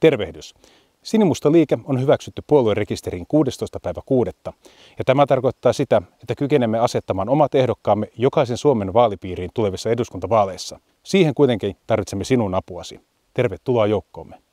Tervehdys. Sinimusta liike on hyväksytty puoluerekisteriin 16. päivä 6. Ja tämä tarkoittaa sitä, että kykenemme asettamaan omat ehdokkaamme jokaisen Suomen vaalipiiriin tulevissa eduskuntavaaleissa. Siihen kuitenkin tarvitsemme sinun apuasi. Tervetuloa joukkoomme.